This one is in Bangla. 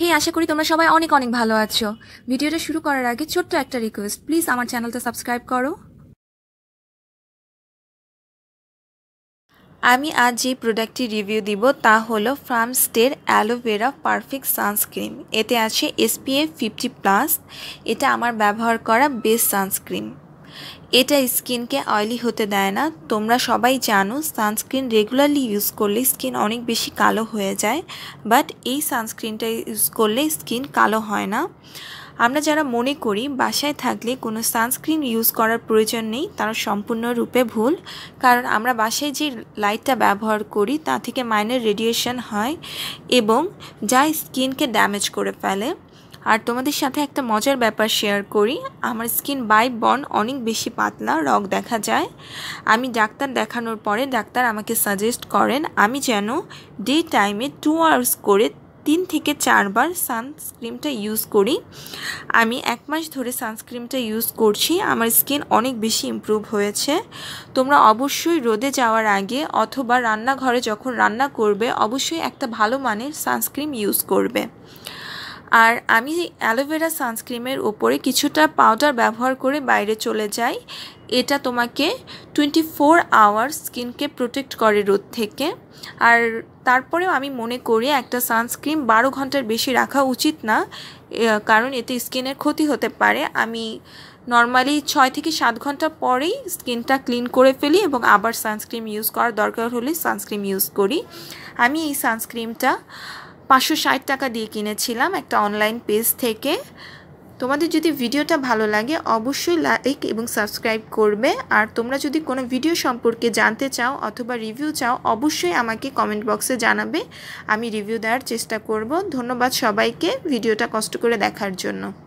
হে আশা করি তোমরা সবাই অনেক অনেক ভালো আছো ভিডিওটা শুরু করার আগে ছোট্ট একটা রিকোয়েস্ট প্লিজ আমার চ্যানেলটা সাবস্ক্রাইব করো আমি আজ যে প্রোডাক্টটি রিভিউ দিব তা হলো ফার্মস্টের অ্যালোভেরা পারফেক্ট সানস্ক্রিম এতে আছে এসপিএফ ফিফটি প্লাস এটা আমার ব্যবহার করা বেস্ট সানস্ক্রিম এটা স্কিনকে অয়েলি হতে দেয় না তোমরা সবাই জানো সানস্ক্রিন রেগুলারলি ইউজ করলে স্কিন অনেক বেশি কালো হয়ে যায় বাট এই সানস্ক্রিনটা ইউজ করলে স্কিন কালো হয় না আমরা যারা মনে করি বাসায় থাকলে কোনো সানস্ক্রিন ইউজ করার প্রয়োজন নেই তারা সম্পূর্ণরূপে ভুল কারণ আমরা বাসায় যে লাইটটা ব্যবহার করি তা থেকে মাইনের রেডিয়েশন হয় এবং যা স্কিনকে ড্যামেজ করে ফেলে আর তোমাদের সাথে একটা মজার ব্যাপার শেয়ার করি আমার স্কিন বাই বন অনেক বেশি পাতলা রগ দেখা যায় আমি ডাক্তার দেখানোর পরে ডাক্তার আমাকে সাজেস্ট করেন আমি যেন ডে টাইমে টু আওয়ার্স করে তিন থেকে চারবার সানস্ক্রিমটা ইউজ করি আমি এক মাস ধরে সানস্ক্রিমটা ইউজ করছি আমার স্কিন অনেক বেশি ইম্প্রুভ হয়েছে তোমরা অবশ্যই রোদে যাওয়ার আগে অথবা রান্নাঘরে যখন রান্না করবে অবশ্যই একটা ভালো মানের সানস্ক্রিম ইউজ করবে আর আমি অ্যালোভেরা সানস্ক্রিমের ওপরে কিছুটা পাউডার ব্যবহার করে বাইরে চলে যাই এটা তোমাকে টোয়েন্টি ফোর আওয়ার স্কিনকে প্রোটেক্ট করে রোদ থেকে আর তারপরেও আমি মনে করি একটা সানস্ক্রিম বারো ঘন্টার বেশি রাখা উচিত না কারণ এতে স্কিনের ক্ষতি হতে পারে আমি নর্মালি ছয় থেকে সাত ঘন্টা পরেই স্কিনটা ক্লিন করে ফেলি এবং আবার সানস্ক্রিম ইউজ করার দরকার হলে সানস্ক্রিম ইউজ করি আমি এই সানস্ক্রিমটা পাঁচশো ষাট টাকা দিয়ে কিনেছিলাম একটা অনলাইন পেজ থেকে তোমাদের যদি ভিডিওটা ভালো লাগে অবশ্যই লাইক এবং সাবস্ক্রাইব করবে আর তোমরা যদি কোনো ভিডিও সম্পর্কে জানতে চাও অথবা রিভিউ চাও অবশ্যই আমাকে কমেন্ট বক্সে জানাবে আমি রিভিউ দেওয়ার চেষ্টা করব ধন্যবাদ সবাইকে ভিডিওটা কষ্ট করে দেখার জন্য